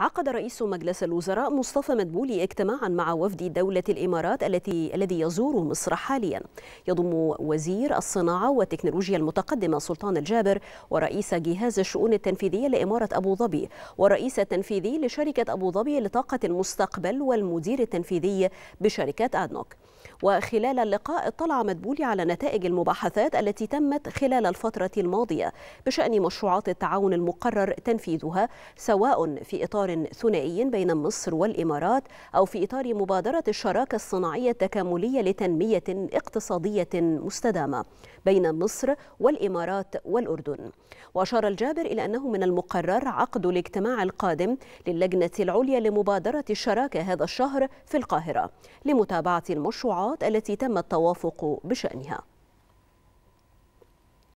عقد رئيس مجلس الوزراء مصطفى مدبولي اجتماعا مع وفد دولة الإمارات التي الذي يزور مصر حاليا يضم وزير الصناعة والتكنولوجيا المتقدمة سلطان الجابر ورئيس جهاز الشؤون التنفيذية لإمارة أبو ظبي والرئيس التنفيذي لشركة أبو ظبي لطاقة المستقبل والمدير التنفيذي بشركة أدنوك وخلال اللقاء اطلع مدبولي على نتائج المباحثات التي تمت خلال الفترة الماضية بشأن مشروعات التعاون المقرر تنفيذها سواء في إطار ثنائي بين مصر والإمارات أو في إطار مبادرة الشراكة الصناعية التكاملية لتنمية اقتصادية مستدامة بين مصر والإمارات والأردن وأشار الجابر إلى أنه من المقرر عقد الاجتماع القادم للجنة العليا لمبادرة الشراكة هذا الشهر في القاهرة لمتابعة المشروعات القطاعات التي تم التوافق بشأنها